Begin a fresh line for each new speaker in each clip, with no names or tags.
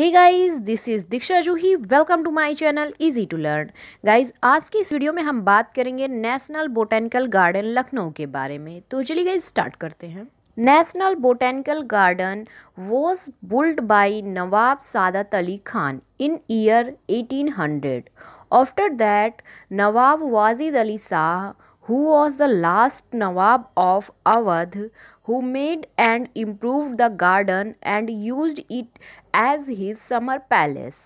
Hey guys this is Diksha Juhi welcome to my channel easy to learn guys आज की इस video में हम बात करेंगे नेशनल बोटेनिकल गार्डन लखनऊ के बारे में तो चलिए गाइस स्टार्ट करते हैं national botanical garden was built by Nawab Saadat Ali Khan in year 1800 after that Nawab Wajid Ali Shah who was the last Nawab of Awadh who made and improved the garden and used it as his summer palace.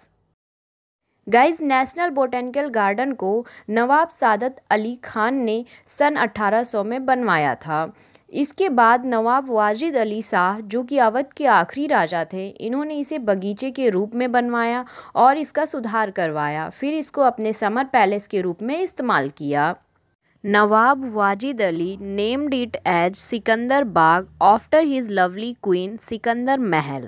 Guys national botanical garden को नवाब सादत अली खान ने सन 1800 में बनवाया था इसके बाद नवाब वाजिद अली शाह जो कि अवध के आखिरी राजा थे इन्होंने इसे बगीचे के रूप में बनवाया और इसका सुधार करवाया फिर इसको अपने समर पैलेस के रूप में इस्तेमाल किया Nawab Wajid Ali named it as Sikandar Bagh after his lovely queen Sikandar Mahal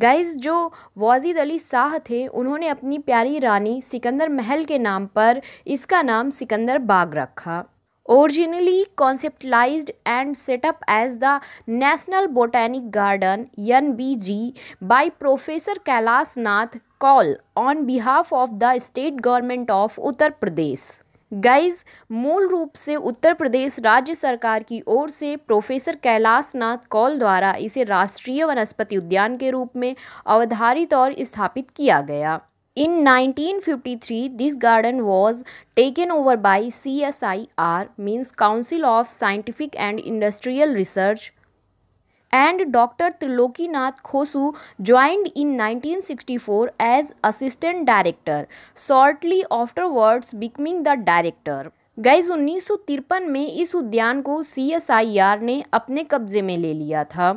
guys जो वाजिद अली शाह थे उन्होंने अपनी प्यारी रानी सिकंदर महल के नाम पर इसका नाम सिकंदर बाग रखा originally conceptualized and set up as the national botanic garden N B G by professor Kailash Nath Kaul on behalf of the state government of Uttar Pradesh guys मूल रूप से उत्तर प्रदेश राज्य सरकार की ओर से प्रोफेसर कैलाश नाथ कौल द्वारा इसे राष्ट्रीय वनस्पति उद्यान के रूप में अवधारित और स्थापित किया गया in 1953, taken over by C S I R means council of scientific and industrial research and doctor Trilokinath Khoshoo joined in 1964 as assistant director shortly afterwards becoming the director guys उन्नीस में इस उद्यान को सी ने अपने कब्जे में ले लिया था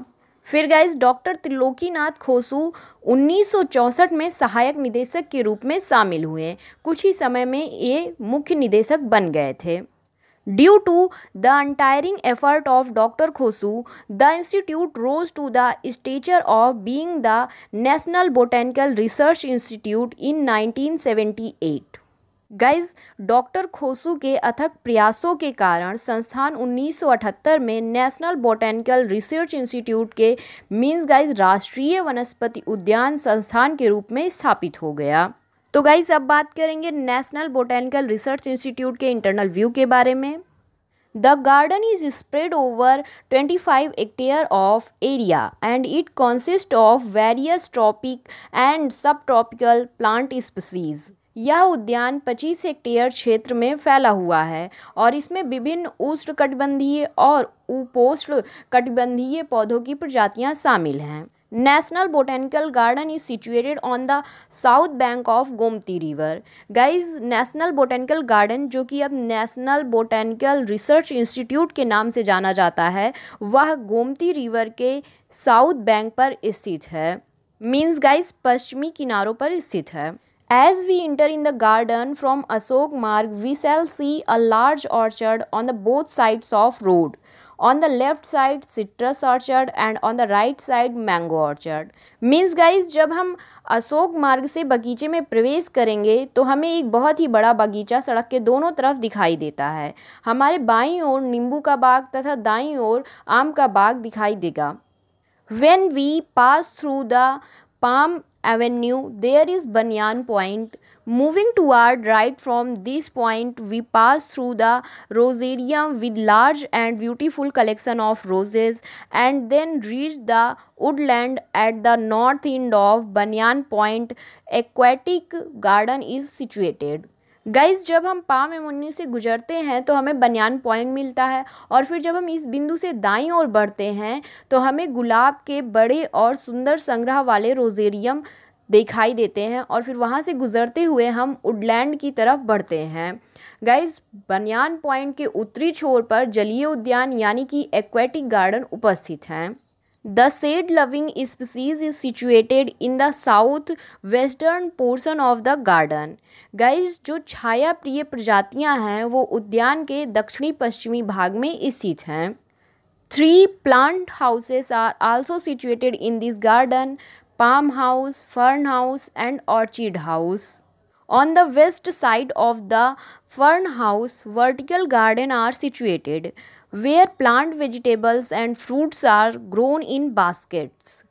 फिर गाइज डॉक्टर त्रिलोकीनाथ खोसू 1964 में सहायक निदेशक के रूप में शामिल हुए कुछ ही समय में ये मुख्य निदेशक बन गए थे due to the untiring effort of doctor Khoshoo the institute rose to the stature of being the national botanical research institute in nineteen seventy eight guys doctor Khoshoo के अथक प्रयासों के कारण संस्थान 1978 में नेशनल बोटेनिकल रिसर्च इंस्टीट्यूट के मीन्स गाइज राष्ट्रीय वनस्पति उद्यान संस्थान के रूप में स्थापित हो गया तो गाइज अब बात करेंगे नेशनल बोटेनिकल रिसर्च इंस्टीट्यूट के इंटरनल व्यू के बारे में the garden is spread over twenty five hectare of area and it consist of various tropic and subtropical plant species यह उद्यान पच्चीस हेक्टेयर क्षेत्र में फैला हुआ है और इसमें विभिन्न उष्ण कटिबंधीय और उपोष्ण कटिबंधीय पौधों की प्रजातियां शामिल हैं national botanical garden is situated on the south bank of Gomti river guys national botanical garden जो कि अब नेशनल बोटेनिकल रिसर्च इंस्टीट्यूट के नाम से जाना जाता है वह गोमती रिवर के साउथ बैंक पर स्थित है मीन्स गाइज पश्चिमी किनारों पर स्थित है as we enter in the garden from Ashok Marg we shall see a large orchard on the both sides of road on the left side citrus orchard and on the right side mango orchard means guys जब हम अशोक मार्ग से बगीचे में प्रवेश करेंगे तो हमें एक बहुत ही बड़ा बगीचा सड़क के दोनों तरफ दिखाई देता है हमारे बाईं ओर नींबू का बाग तथा दाईं ओर आम का बाग दिखाई देगा when we pass through the palm avenue there is banyan point Moving toward right from this point, we pass through the rosarium with large and beautiful collection of roses and then reach the woodland at the north end of Banyan Point. Aquatic garden is situated. Guys जब हम palm एमोनी से गुजरते हैं तो हमें बनियान point मिलता है और फिर जब हम इस बिंदु से दाईं ओर बढ़ते हैं तो हमें गुलाब के बड़े और सुंदर संग्रह वाले रोजेरियम दिखाई देते हैं और फिर वहाँ से गुज़रते हुए हम वुडलैंड की तरफ बढ़ते हैं गाइस बनियान पॉइंट के उत्तरी छोर पर जलीय उद्यान यानी कि एक्वेटिक गार्डन उपस्थित हैं the shade loving species is situated in the south western portion of the garden guys जो छाया प्रिय प्रजातियाँ हैं वो उद्यान के दक्षिणी पश्चिमी भाग में स्थित हैं three plant houses are also situated in this garden palm house, fern house and orchid house. On the west side of the fern house, vertical garden are situated where plant vegetables and fruits are grown in baskets.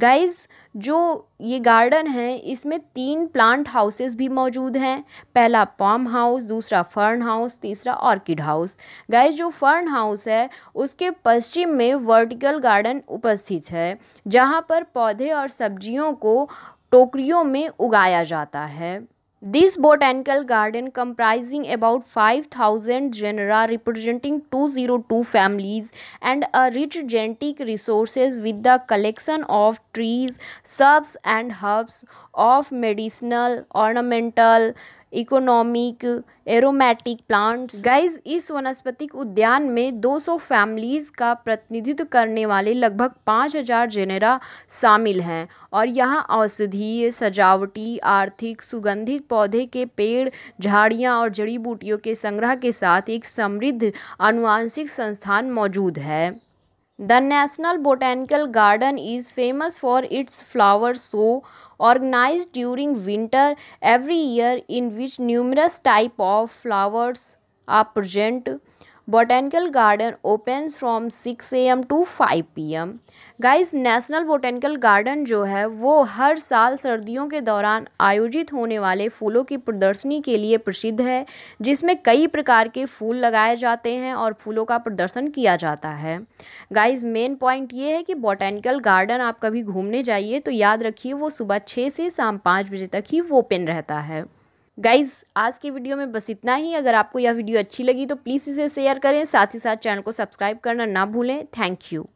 Guys जो ये garden है इसमें तीन plant houses भी मौजूद हैं पहला palm house दूसरा फर्न हाउस तीसरा ऑर्किड हाउस गाइस जो फर्न हाउस है उसके पश्चिम में वर्टिकल गार्डन उपस्थित है जहाँ पर पौधे और सब्जियों को टोकरियों में उगाया जाता है This botanical garden comprising about 5000 genera representing 202 families and a rich genetic resources with the collection of trees, shrubs and herbs of medicinal, ornamental, economic aromatic plants guys इस वनस्पतिक उद्यान में 200 फैमिलीज का प्रतिनिधित्व करने वाले लगभग 5000 जेनेरा शामिल हैं और यहाँ औषधीय सजावटी आर्थिक सुगंधित पौधे के पेड़ झाड़ियाँ और जड़ी बूटियों के संग्रह के साथ एक समृद्ध अनुवांशिक संस्थान मौजूद है the national botanical garden is famous for its flower show organized during winter every year in which numerous type of flowers are present open from six A M to five P M guys national botanical garden जो है वो हर साल सर्दियों के दौरान आयोजित होने वाले फूलों की प्रदर्शनी के लिए प्रसिद्ध है जिसमें कई प्रकार के फूल लगाए जाते हैं और फूलों का प्रदर्शन किया जाता है गाइज़ मेन पॉइंट ये है कि बोटेनिकल गार्डन आप कभी घूमने जाइए तो याद रखिए वो सुबह छः से शाम पाँच बजे तक ही ओपन रहता है गाइज़ आज की वीडियो में बस इतना ही अगर आपको यह वीडियो अच्छी लगी तो प्लीज़ इसे शेयर करें साथ ही साथ चैनल को सब्सक्राइब करना ना भूलें थैंक यू